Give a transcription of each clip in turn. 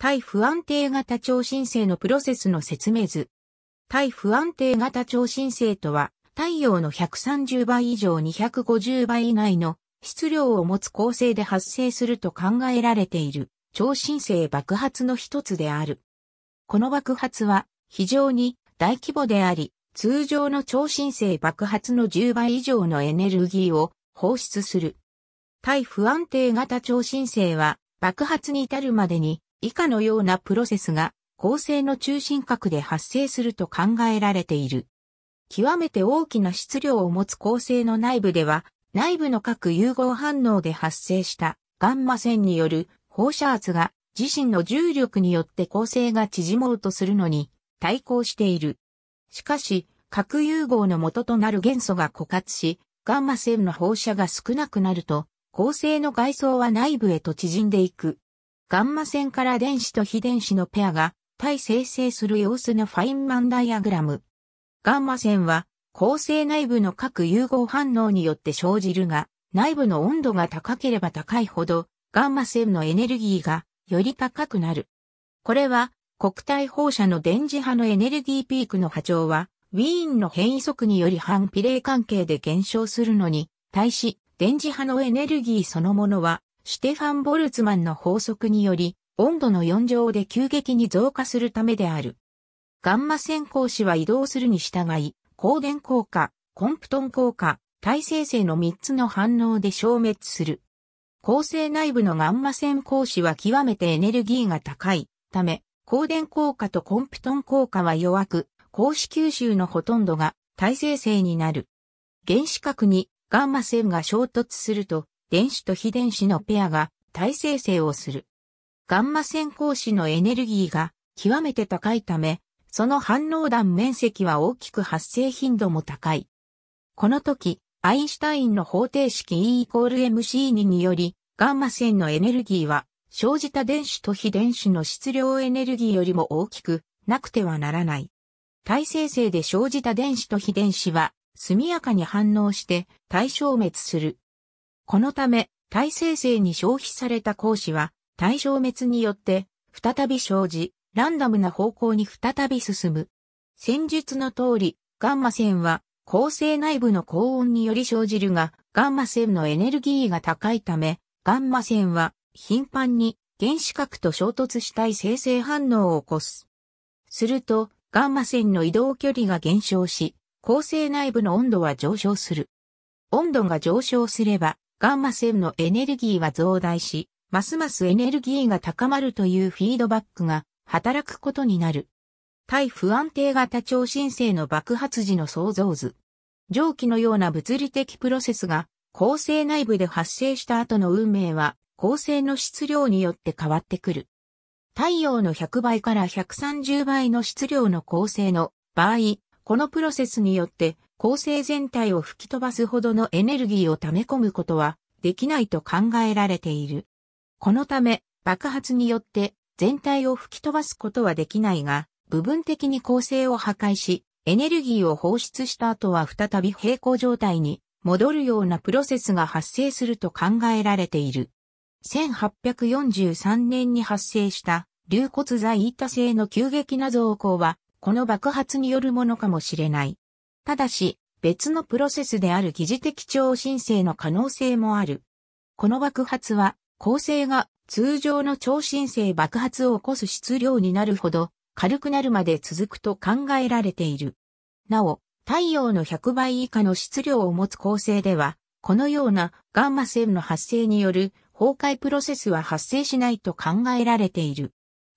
対不安定型超新星のプロセスの説明図。対不安定型超新星とは、太陽の130倍以上250倍以内の質量を持つ構成で発生すると考えられている超新星爆発の一つである。この爆発は非常に大規模であり、通常の超新星爆発の10倍以上のエネルギーを放出する。対不安定型超新星は爆発に至るまでに以下のようなプロセスが構成の中心核で発生すると考えられている。極めて大きな質量を持つ構成の内部では、内部の核融合反応で発生したガンマ線による放射圧が自身の重力によって構成が縮もうとするのに対抗している。しかし、核融合の元となる元素が枯渇し、ガンマ線の放射が少なくなると、構成の外装は内部へと縮んでいく。ガンマ線から電子と非電子のペアが対生成する様子のファインマンダイアグラム。ガンマ線は構成内部の各融合反応によって生じるが、内部の温度が高ければ高いほど、ガンマ線のエネルギーがより高くなる。これは国体放射の電磁波のエネルギーピークの波長は、ウィーンの変異速により反比例関係で減少するのに、対し、電磁波のエネルギーそのものはシュテファン・ボルツマンの法則により、温度の4乗で急激に増加するためである。ガンマ線光子は移動するに従い、光電効果、コンプトン効果、耐性性の3つの反応で消滅する。構成内部のガンマ線光子は極めてエネルギーが高いため、光電効果とコンプトン効果は弱く、光子吸収のほとんどが耐性性になる。原子核にガンマ線が衝突すると、電子と非電子のペアが耐性性をする。ガンマ線光子のエネルギーが極めて高いため、その反応弾面積は大きく発生頻度も高い。この時、アインシュタインの方程式 E イコール MC2 により、ガンマ線のエネルギーは、生じた電子と非電子の質量エネルギーよりも大きくなくてはならない。耐性性で生じた電子と非電子は、速やかに反応して対消滅する。このため、大生成に消費された光子は、対消滅によって、再び生じ、ランダムな方向に再び進む。戦術の通り、ガンマ線は、恒星内部の高温により生じるが、ガンマ線のエネルギーが高いため、ガンマ線は、頻繁に、原子核と衝突したい生成反応を起こす。すると、ガンマ線の移動距離が減少し、恒星内部の温度は上昇する。温度が上昇すれば、ガンマ線のエネルギーは増大し、ますますエネルギーが高まるというフィードバックが働くことになる。対不安定型超新星の爆発時の想像図。蒸気のような物理的プロセスが、恒星内部で発生した後の運命は、恒星の質量によって変わってくる。太陽の100倍から130倍の質量の恒星の場合、このプロセスによって構成全体を吹き飛ばすほどのエネルギーを溜め込むことはできないと考えられている。このため爆発によって全体を吹き飛ばすことはできないが、部分的に構成を破壊し、エネルギーを放出した後は再び平行状態に戻るようなプロセスが発生すると考えられている。1843年に発生した流骨剤イータ製の急激な増高は、この爆発によるものかもしれない。ただし、別のプロセスである疑似的超新星の可能性もある。この爆発は、恒星が通常の超新星爆発を起こす質量になるほど軽くなるまで続くと考えられている。なお、太陽の100倍以下の質量を持つ恒星では、このようなガンマ線の発生による崩壊プロセスは発生しないと考えられている。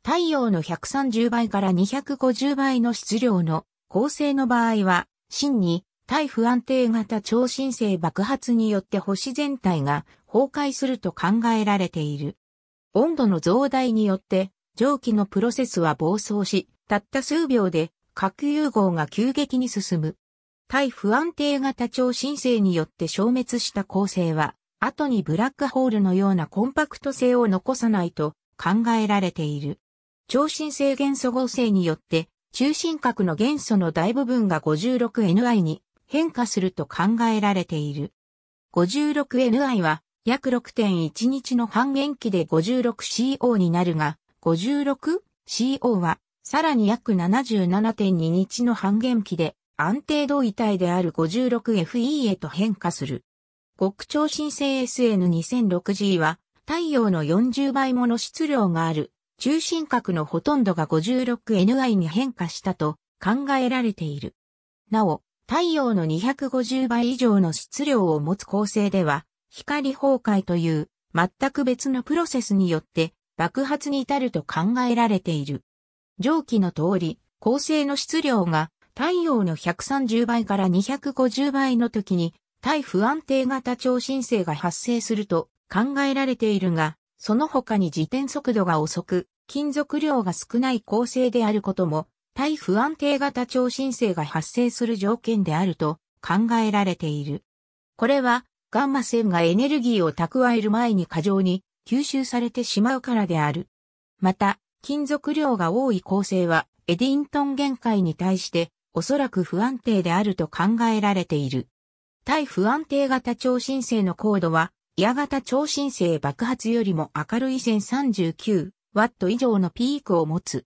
太陽の130倍から250倍の質量の恒星の場合は、真に、対不安定型超新星爆発によって星全体が崩壊すると考えられている。温度の増大によって、蒸気のプロセスは暴走し、たった数秒で核融合が急激に進む。対不安定型超新星によって消滅した構成は、後にブラックホールのようなコンパクト性を残さないと考えられている。超新星元素合成によって中心核の元素の大部分が 56Ni に変化すると考えられている。56Ni は約6.1日の半減期で 56CO になるが、56CO はさらに約77.2日の半減期で安定度位体である 56FE へと変化する。極超新星 SN2006G は太陽の40倍もの質量がある中心角のほとんどが 56ni に変化したと考えられている。なお、太陽の250倍以上の質量を持つ恒星では、光崩壊という全く別のプロセスによって爆発に至ると考えられている。上記の通り、恒星の質量が太陽の130倍から250倍の時に、対不安定型超新星が発生すると考えられているが、その他に自転速度が遅く、金属量が少ない構成であることも、対不安定型超新星が発生する条件であると考えられている。これは、ガンマ線がエネルギーを蓄える前に過剰に吸収されてしまうからである。また、金属量が多い構成は、エディントン限界に対して、おそらく不安定であると考えられている。対不安定型超新星の高度は、矢型超新星爆発よりも明るい1039ワット以上のピークを持つ。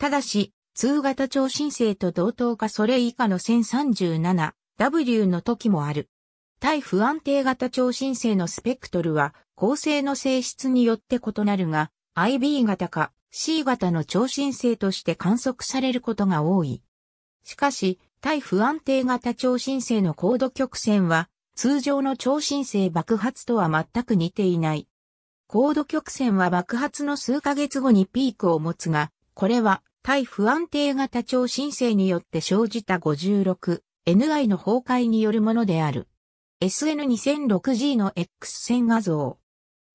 ただし、通型超新星と同等かそれ以下の 1037W の時もある。対不安定型超新星のスペクトルは構成の性質によって異なるが、IB 型か C 型の超新星として観測されることが多い。しかし、対不安定型超新星の高度曲線は、通常の超新星爆発とは全く似ていない。高度曲線は爆発の数ヶ月後にピークを持つが、これは対不安定型超新星によって生じた 56NI の崩壊によるものである。SN2006G の X 線画像。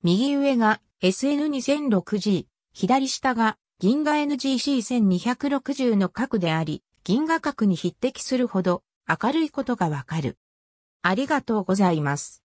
右上が SN2006G、左下が銀河 NGC1260 の核であり、銀河核に匹敵するほど明るいことがわかる。ありがとうございます。